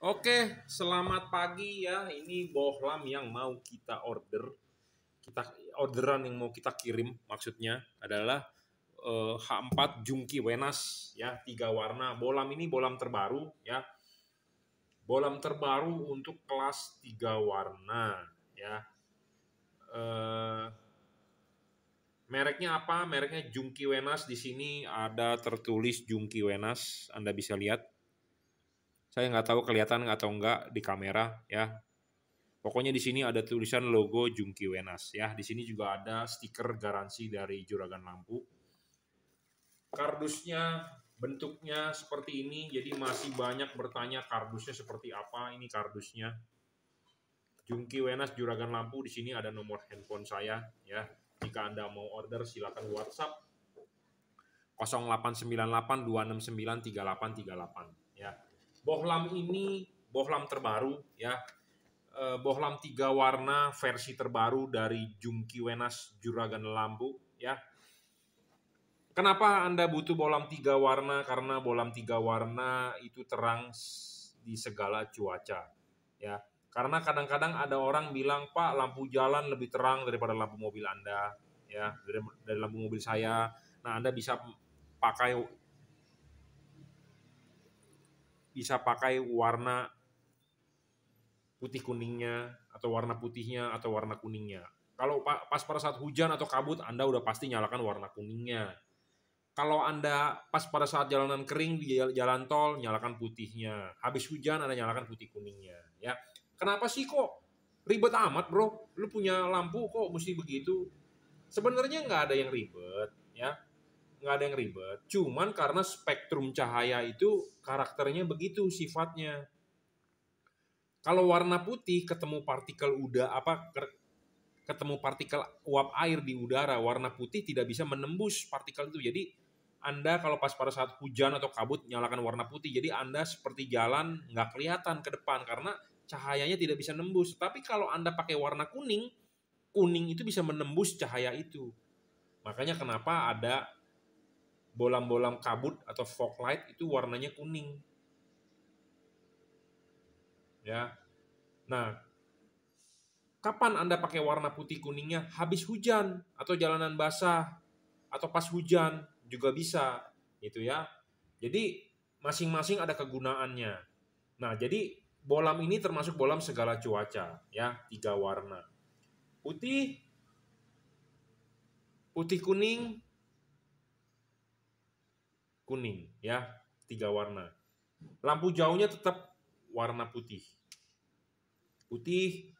Oke, selamat pagi ya. Ini bohlam yang mau kita order. Kita orderan yang mau kita kirim maksudnya adalah uh, eh, H4 Jungki Wenas ya, tiga warna. Bohlam ini bohlam terbaru ya. Bohlam terbaru untuk kelas tiga warna ya. Uh, mereknya apa? Mereknya Jungki Wenas di sini ada tertulis Jungki Wenas. Anda bisa lihat saya nggak tahu kelihatan atau nggak di kamera ya. Pokoknya di sini ada tulisan logo Jungki Wenas ya. Di sini juga ada stiker garansi dari Juragan Lampu. Kardusnya bentuknya seperti ini, jadi masih banyak bertanya kardusnya seperti apa. Ini kardusnya. Jungki Wenas Juragan Lampu di sini ada nomor handphone saya ya. Jika Anda mau order silakan WhatsApp 0898 269 3838 ya Bohlam ini Bohlam terbaru ya. Eh, bohlam tiga warna versi terbaru dari Jungki Wenas Juragan Lampu ya. Kenapa Anda butuh bohlam tiga warna? Karena bohlam tiga warna itu terang di segala cuaca ya. Karena kadang-kadang ada orang bilang, "Pak, lampu jalan lebih terang daripada lampu mobil Anda." Ya, dari, dari lampu mobil saya. Nah, Anda bisa pakai bisa pakai warna putih kuningnya atau warna putihnya atau warna kuningnya. Kalau pas pada saat hujan atau kabut Anda udah pasti nyalakan warna kuningnya. Kalau Anda pas pada saat jalanan kering di jalan tol nyalakan putihnya. Habis hujan Anda nyalakan putih kuningnya ya. Kenapa sih kok ribet amat, Bro? Lu punya lampu kok mesti begitu? Sebenarnya nggak ada yang ribet ya nggak ada yang ribet. Cuman karena spektrum cahaya itu karakternya begitu sifatnya. Kalau warna putih ketemu partikel udah apa ketemu partikel uap air di udara, warna putih tidak bisa menembus partikel itu. Jadi anda kalau pas pada saat hujan atau kabut nyalakan warna putih, jadi Anda seperti jalan nggak kelihatan ke depan karena cahayanya tidak bisa nembus. Tapi kalau Anda pakai warna kuning, kuning itu bisa menembus cahaya itu. Makanya kenapa ada bolam-bolam kabut atau fog light itu warnanya kuning. Ya. Nah, kapan Anda pakai warna putih kuningnya? Habis hujan atau jalanan basah atau pas hujan juga bisa gitu ya. Jadi masing-masing ada kegunaannya. Nah, jadi bolam ini termasuk bolam segala cuaca ya, tiga warna. Putih, putih kuning, kuning ya tiga warna lampu jauhnya tetap warna putih putih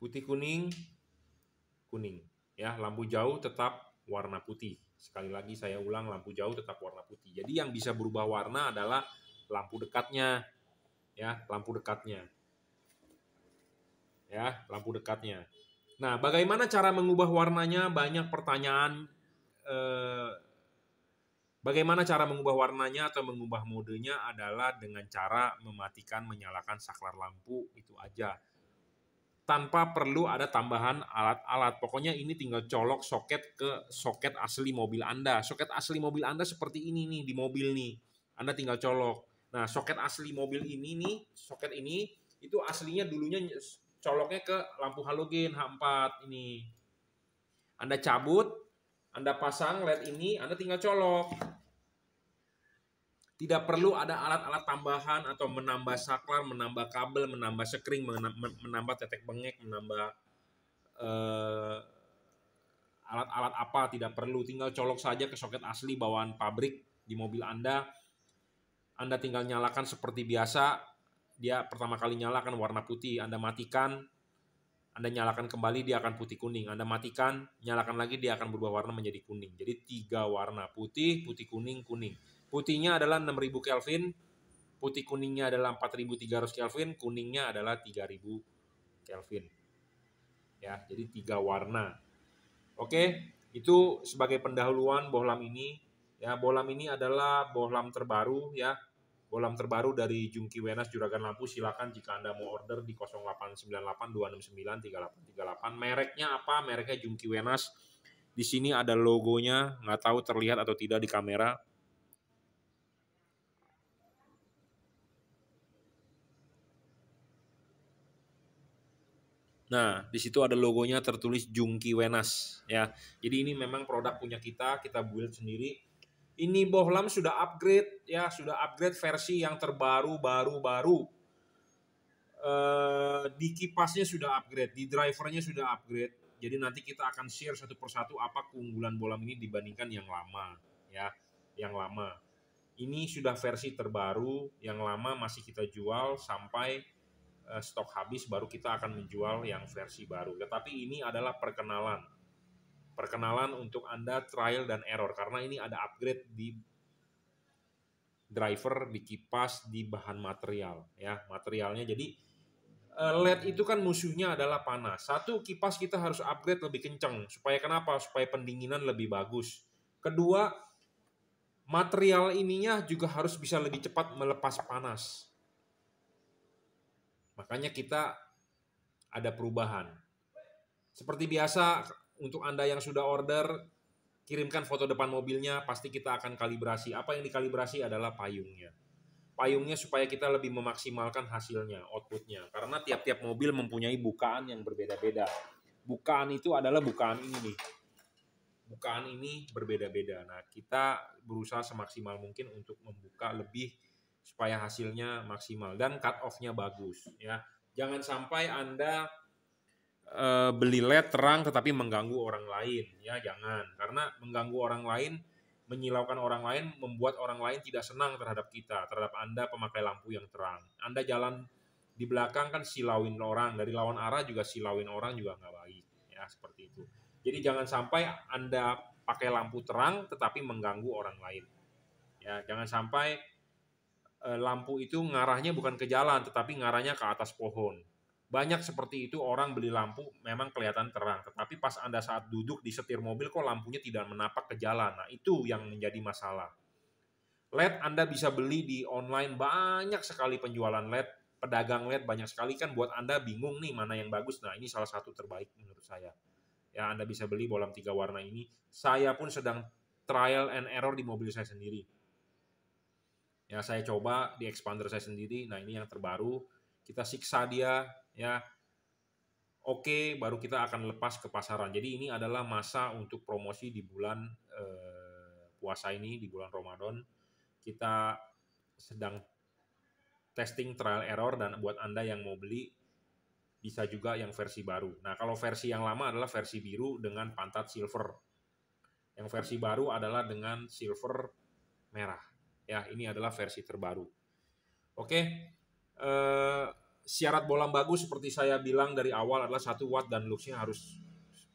putih kuning kuning ya lampu jauh tetap warna putih sekali lagi saya ulang lampu jauh tetap warna putih jadi yang bisa berubah warna adalah lampu dekatnya ya lampu dekatnya ya lampu dekatnya nah bagaimana cara mengubah warnanya banyak pertanyaan eh, Bagaimana cara mengubah warnanya atau mengubah modenya adalah dengan cara mematikan menyalakan saklar lampu itu aja. Tanpa perlu ada tambahan alat-alat. Pokoknya ini tinggal colok soket ke soket asli mobil Anda. Soket asli mobil Anda seperti ini nih di mobil nih. Anda tinggal colok. Nah, soket asli mobil ini nih, soket ini itu aslinya dulunya coloknya ke lampu halogen H4 ini. Anda cabut, Anda pasang LED ini, Anda tinggal colok. Tidak perlu ada alat-alat tambahan atau menambah saklar, menambah kabel, menambah sekring, menambah tetek bengek, menambah alat eh, alat-alat apa tidak perlu. Tinggal colok saja ke soket asli bawaan pabrik di mobil Anda. Anda tinggal nyalakan seperti biasa. Dia pertama kali nyalakan warna putih, Anda matikan, anda nyalakan kembali dia akan putih kuning. Anda matikan, nyalakan lagi dia akan berubah warna menjadi kuning. Jadi tiga warna putih, putih kuning, kuning. Putihnya adalah 6000 Kelvin, putih kuningnya adalah 4300 Kelvin, kuningnya adalah 3000 Kelvin. Ya, jadi tiga warna. Oke, itu sebagai pendahuluan bohlam ini. Ya, bohlam ini adalah bohlam terbaru ya. Bohlam terbaru dari Jungki Wenas Juragan Lampu. Silakan jika Anda mau order di 089826933838. Mereknya apa? Mereknya Jungki Wenas. Di sini ada logonya, nggak tahu terlihat atau tidak di kamera. Nah, di situ ada logonya tertulis Jungki Wenas ya. Jadi ini memang produk punya kita, kita build sendiri. Ini Bohlam sudah upgrade ya, sudah upgrade versi yang terbaru baru-baru. Uh, eh, di kipasnya sudah upgrade, di drivernya sudah upgrade. Jadi nanti kita akan share satu persatu apa keunggulan Bohlam ini dibandingkan yang lama ya, yang lama. Ini sudah versi terbaru, yang lama masih kita jual sampai Eh, stok habis baru kita akan menjual yang versi baru. Tetapi ini adalah perkenalan. Perkenalan untuk Anda trial dan error karena ini ada upgrade di driver, di kipas, di bahan material ya, materialnya. Jadi eh, LED itu kan musuhnya adalah panas. Satu kipas kita harus upgrade lebih kencang supaya kenapa? Supaya pendinginan lebih bagus. Kedua, material ininya juga harus bisa lebih cepat melepas panas. Makanya kita ada perubahan. Seperti biasa, untuk Anda yang sudah order, kirimkan foto depan mobilnya, pasti kita akan kalibrasi. Apa yang dikalibrasi adalah payungnya. Payungnya supaya kita lebih memaksimalkan hasilnya, outputnya. Karena tiap-tiap mobil mempunyai bukaan yang berbeda-beda. Bukaan itu adalah bukaan ini nih. Bukaan ini berbeda-beda. Nah, kita berusaha semaksimal mungkin untuk membuka lebih supaya hasilnya maksimal dan cut off-nya bagus ya. Jangan sampai Anda uh, beli LED terang tetapi mengganggu orang lain ya, jangan. Karena mengganggu orang lain menyilaukan orang lain, membuat orang lain tidak senang terhadap kita, terhadap Anda pemakai lampu yang terang. Anda jalan di belakang kan silauin orang, dari lawan arah juga silauin orang juga nggak baik, ya seperti itu. Jadi jangan sampai Anda pakai lampu terang tetapi mengganggu orang lain. Ya, jangan sampai Eh, lampu itu ngarahnya bukan ke jalan tetapi ngarahnya ke atas pohon. Banyak seperti itu orang beli lampu memang kelihatan terang, tetapi pas Anda saat duduk di setir mobil kok lampunya tidak menapak ke jalan. Nah, itu yang menjadi masalah. LED Anda bisa beli di online banyak sekali penjualan LED, pedagang LED banyak sekali kan buat Anda bingung nih mana yang bagus. Nah, ini salah satu terbaik menurut saya. Ya, Anda bisa beli bolam tiga warna ini. Saya pun sedang trial and error di mobil saya sendiri ya saya coba di expander saya sendiri nah ini yang terbaru kita siksa dia ya oke baru kita akan lepas ke pasaran jadi ini adalah masa untuk promosi di bulan eh, puasa ini di bulan Ramadan kita sedang testing trial error dan buat anda yang mau beli bisa juga yang versi baru nah kalau versi yang lama adalah versi biru dengan pantat silver yang versi baru adalah dengan silver merah Ya, ini adalah versi terbaru. Oke, uh, syarat bolam bagus seperti saya bilang dari awal adalah satu watt dan luxnya harus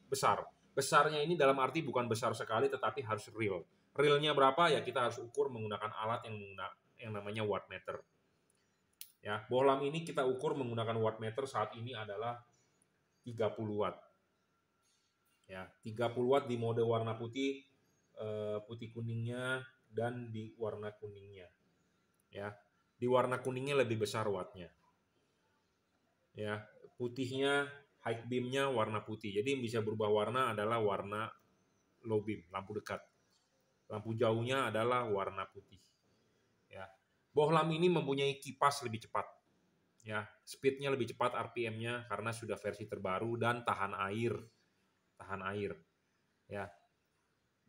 besar. Besarnya ini dalam arti bukan besar sekali, tetapi harus real. Realnya berapa ya kita harus ukur menggunakan alat yang menggunakan yang namanya wattmeter. Ya, bolam ini kita ukur menggunakan watt meter saat ini adalah 30 watt. Ya, 30 watt di mode warna putih, eh, putih kuningnya dan di warna kuningnya. Ya. Di warna kuningnya lebih besar wattnya. Ya, putihnya high beamnya warna putih. Jadi yang bisa berubah warna adalah warna low beam, lampu dekat. Lampu jauhnya adalah warna putih. Ya. Bohlam ini mempunyai kipas lebih cepat. Ya, speednya lebih cepat RPM-nya karena sudah versi terbaru dan tahan air. Tahan air. Ya.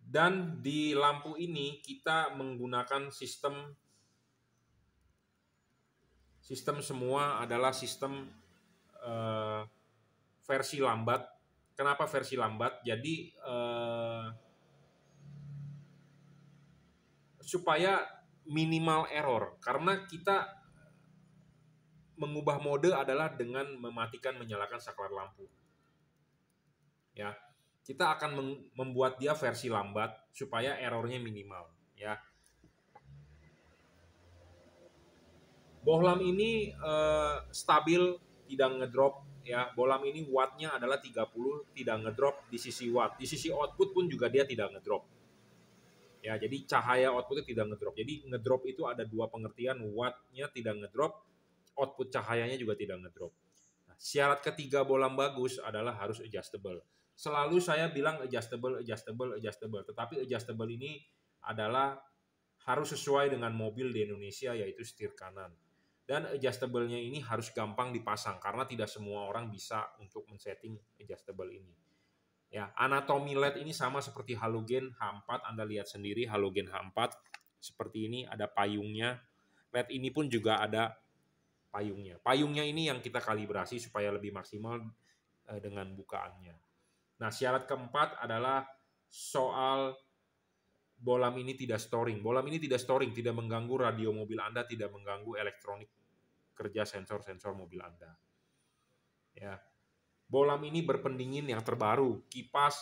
Dan di lampu ini kita menggunakan sistem sistem semua adalah sistem uh, versi lambat. Kenapa versi lambat? Jadi uh, supaya minimal error karena kita mengubah mode adalah dengan mematikan menyalakan saklar lampu. Ya kita akan membuat dia versi lambat supaya errornya minimal ya. Bohlam ini uh, stabil, tidak ngedrop ya. Bohlam ini wattnya adalah 30, tidak ngedrop di sisi watt. Di sisi output pun juga dia tidak ngedrop. Ya, jadi cahaya outputnya tidak ngedrop. Jadi ngedrop itu ada dua pengertian, wattnya tidak ngedrop, output cahayanya juga tidak ngedrop. Nah, syarat ketiga bohlam bagus adalah harus adjustable selalu saya bilang adjustable, adjustable, adjustable. Tetapi adjustable ini adalah harus sesuai dengan mobil di Indonesia yaitu setir kanan. Dan adjustable-nya ini harus gampang dipasang karena tidak semua orang bisa untuk men-setting adjustable ini. Ya, anatomi LED ini sama seperti halogen H4, Anda lihat sendiri halogen H4 seperti ini ada payungnya. LED ini pun juga ada payungnya. Payungnya ini yang kita kalibrasi supaya lebih maksimal eh, dengan bukaannya. Nah, syarat keempat adalah soal bolam ini tidak storing. Bolam ini tidak storing, tidak mengganggu radio mobil Anda, tidak mengganggu elektronik kerja sensor-sensor mobil Anda. Ya. Bolam ini berpendingin yang terbaru, kipas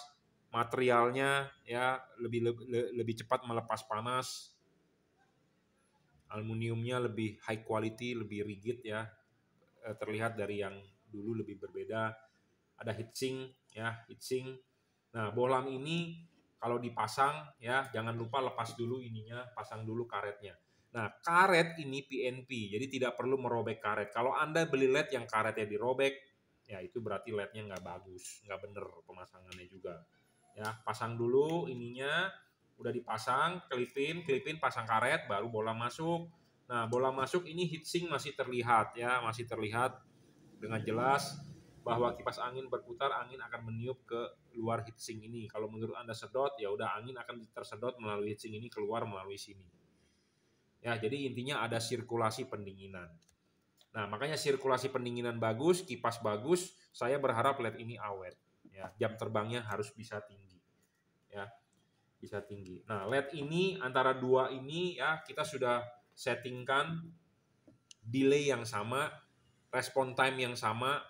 materialnya ya lebih lebih, lebih cepat melepas panas. Aluminiumnya lebih high quality, lebih rigid ya. Eh, terlihat dari yang dulu lebih berbeda. Ada heatsink ya itching. Nah, bohlam ini kalau dipasang ya jangan lupa lepas dulu ininya, pasang dulu karetnya. Nah, karet ini PNP, jadi tidak perlu merobek karet. Kalau Anda beli LED yang karetnya dirobek, ya itu berarti lednya nggak bagus, nggak bener pemasangannya juga. Ya, pasang dulu ininya, udah dipasang, klipin, klipin, pasang karet, baru bola masuk. Nah, bola masuk ini heatsink masih terlihat ya, masih terlihat dengan jelas bahwa kipas angin berputar, angin akan meniup ke luar heatsink ini. Kalau menurut Anda sedot, ya udah angin akan tersedot melalui heatsink ini keluar melalui sini. Ya, jadi intinya ada sirkulasi pendinginan. Nah, makanya sirkulasi pendinginan bagus, kipas bagus, saya berharap LED ini awet. Ya, jam terbangnya harus bisa tinggi. Ya, bisa tinggi. Nah, LED ini antara dua ini ya kita sudah settingkan delay yang sama, respon time yang sama,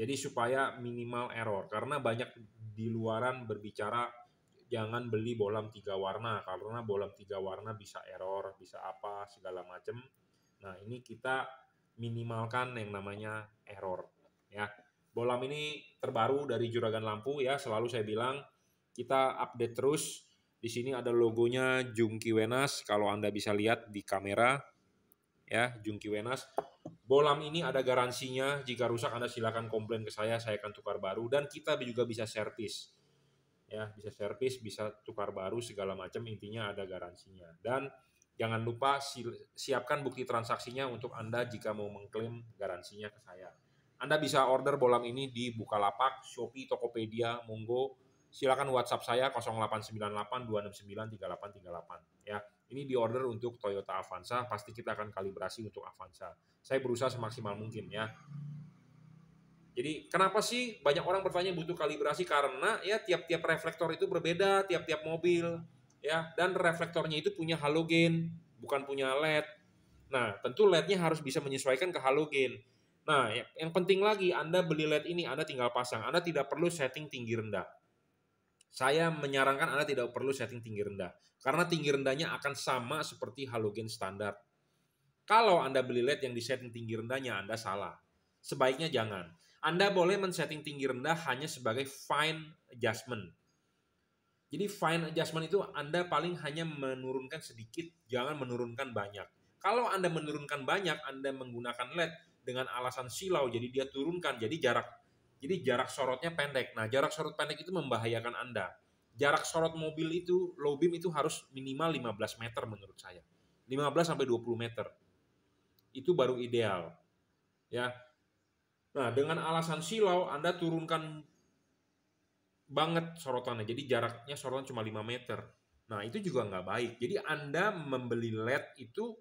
jadi supaya minimal error karena banyak di luaran berbicara jangan beli bolam tiga warna karena bolam tiga warna bisa error, bisa apa segala macam. Nah, ini kita minimalkan yang namanya error ya. Bolam ini terbaru dari Juragan Lampu ya, selalu saya bilang kita update terus. Di sini ada logonya Jungki Wenas kalau Anda bisa lihat di kamera ya, Jungki Wenas. Bolam ini ada garansinya, jika rusak Anda silakan komplain ke saya, saya akan tukar baru dan kita juga bisa servis. Ya, bisa servis, bisa tukar baru segala macam intinya ada garansinya. Dan jangan lupa siapkan bukti transaksinya untuk Anda jika mau mengklaim garansinya ke saya. Anda bisa order bolam ini di Bukalapak, Shopee, Tokopedia, Monggo. Silakan WhatsApp saya 0898 269 3838 ya ini di order untuk Toyota Avanza, pasti kita akan kalibrasi untuk Avanza. Saya berusaha semaksimal mungkin ya. Jadi kenapa sih banyak orang bertanya butuh kalibrasi karena ya tiap-tiap reflektor itu berbeda tiap-tiap mobil ya dan reflektornya itu punya halogen bukan punya LED. Nah tentu LED-nya harus bisa menyesuaikan ke halogen. Nah ya, yang penting lagi Anda beli LED ini Anda tinggal pasang Anda tidak perlu setting tinggi rendah saya menyarankan Anda tidak perlu setting tinggi rendah karena tinggi rendahnya akan sama seperti halogen standar. Kalau Anda beli LED yang di setting tinggi rendahnya Anda salah. Sebaiknya jangan. Anda boleh men-setting tinggi rendah hanya sebagai fine adjustment. Jadi fine adjustment itu Anda paling hanya menurunkan sedikit, jangan menurunkan banyak. Kalau Anda menurunkan banyak, Anda menggunakan LED dengan alasan silau, jadi dia turunkan, jadi jarak jadi jarak sorotnya pendek. Nah, jarak sorot pendek itu membahayakan Anda. Jarak sorot mobil itu low beam itu harus minimal 15 meter menurut saya. 15 sampai 20 meter. Itu baru ideal. Ya. Nah, dengan alasan silau Anda turunkan banget sorotannya. Jadi jaraknya sorotan cuma 5 meter. Nah, itu juga nggak baik. Jadi Anda membeli LED itu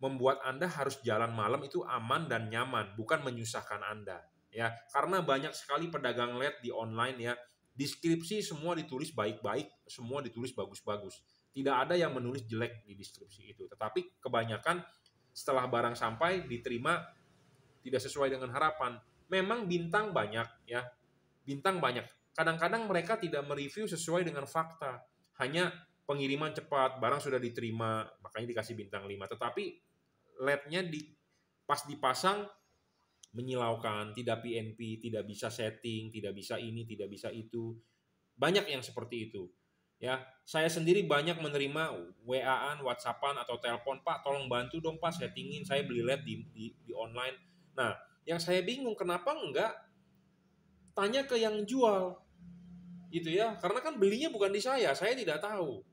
membuat Anda harus jalan malam itu aman dan nyaman, bukan menyusahkan Anda ya karena banyak sekali pedagang led di online ya deskripsi semua ditulis baik-baik semua ditulis bagus-bagus tidak ada yang menulis jelek di deskripsi itu tetapi kebanyakan setelah barang sampai diterima tidak sesuai dengan harapan memang bintang banyak ya bintang banyak kadang-kadang mereka tidak mereview sesuai dengan fakta hanya pengiriman cepat barang sudah diterima makanya dikasih bintang 5 tetapi LED-nya di pas dipasang menyilaukan, tidak PNP, tidak bisa setting, tidak bisa ini, tidak bisa itu. Banyak yang seperti itu. Ya, saya sendiri banyak menerima WA-an, WhatsApp-an atau telepon, "Pak, tolong bantu dong, Pak, settingin saya beli LED di, di di online." Nah, yang saya bingung kenapa enggak tanya ke yang jual. Gitu ya. Karena kan belinya bukan di saya, saya tidak tahu.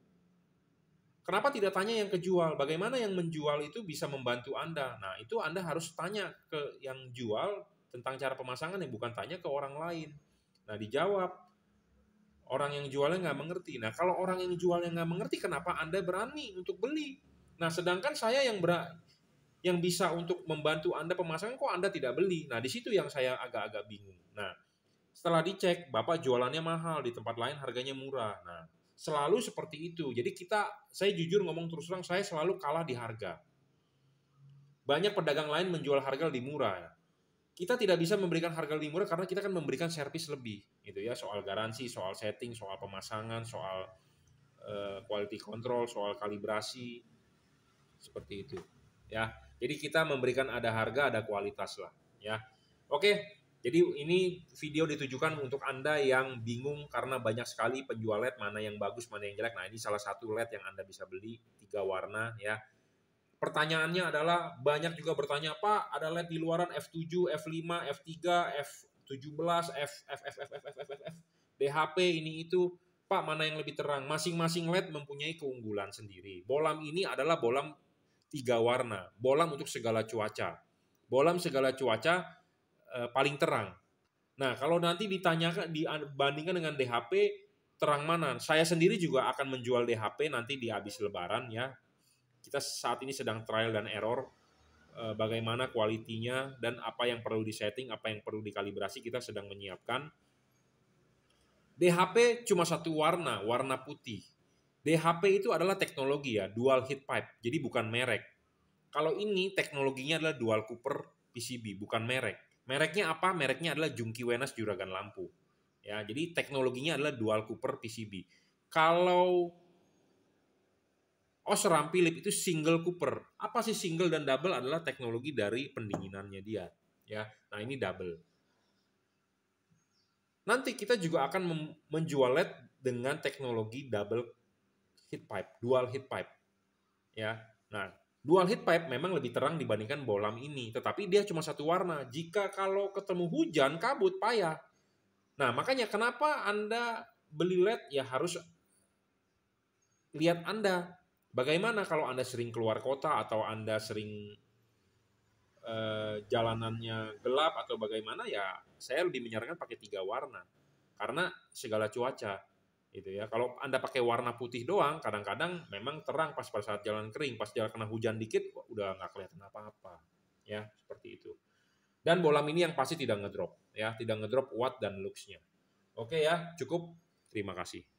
Kenapa tidak tanya yang kejual? Bagaimana yang menjual itu bisa membantu Anda? Nah, itu Anda harus tanya ke yang jual tentang cara pemasangan yang bukan tanya ke orang lain. Nah, dijawab. Orang yang jualnya nggak mengerti. Nah, kalau orang yang jualnya nggak mengerti, kenapa Anda berani untuk beli? Nah, sedangkan saya yang berani yang bisa untuk membantu Anda pemasangan, kok Anda tidak beli? Nah, di situ yang saya agak-agak bingung. Nah, setelah dicek, Bapak jualannya mahal, di tempat lain harganya murah. Nah, selalu seperti itu. Jadi kita, saya jujur ngomong terus terang, saya selalu kalah di harga. Banyak pedagang lain menjual harga lebih murah. Kita tidak bisa memberikan harga lebih murah karena kita kan memberikan servis lebih, gitu ya. Soal garansi, soal setting, soal pemasangan, soal uh, quality control, soal kalibrasi, seperti itu, ya. Jadi kita memberikan ada harga, ada kualitas lah, ya. Oke, jadi ini video ditujukan untuk Anda yang bingung karena banyak sekali penjual LED mana yang bagus, mana yang jelek. Nah, ini salah satu LED yang Anda bisa beli tiga warna ya. Pertanyaannya adalah banyak juga bertanya, "Pak, ada LED di luaran F7, F5, F3, F17, F F F F F F F, F DHP ini itu, Pak, mana yang lebih terang?" Masing-masing LED mempunyai keunggulan sendiri. Bolam ini adalah bolam tiga warna, bolam untuk segala cuaca. Bolam segala cuaca Eh, paling terang. Nah, kalau nanti ditanyakan dibandingkan dengan DHP terang mana? Saya sendiri juga akan menjual DHP nanti di habis lebaran ya. Kita saat ini sedang trial dan error eh, bagaimana kualitinya dan apa yang perlu disetting, apa yang perlu dikalibrasi kita sedang menyiapkan. DHP cuma satu warna, warna putih. DHP itu adalah teknologi ya, dual heat pipe, jadi bukan merek. Kalau ini teknologinya adalah dual cooper PCB, bukan merek. Mereknya apa? Mereknya adalah Junki Wenas Juragan Lampu. Ya, jadi teknologinya adalah dual Cooper PCB. Kalau Osram Philip itu single Cooper. Apa sih single dan double adalah teknologi dari pendinginannya dia, ya. Nah, ini double. Nanti kita juga akan menjual LED dengan teknologi double heat pipe, dual heat pipe. Ya. Nah, Dual heat pipe memang lebih terang dibandingkan bolam ini, tetapi dia cuma satu warna. Jika kalau ketemu hujan, kabut, payah. Nah, makanya kenapa Anda beli LED ya harus lihat Anda. Bagaimana kalau Anda sering keluar kota atau Anda sering eh, jalanannya gelap atau bagaimana ya, saya lebih menyarankan pakai tiga warna. Karena segala cuaca itu ya kalau anda pakai warna putih doang kadang-kadang memang terang pas pada saat jalan kering pas jalan kena hujan dikit udah nggak kelihatan apa-apa ya seperti itu dan bola mini yang pasti tidak ngedrop ya tidak ngedrop watt dan lux-nya. oke ya cukup terima kasih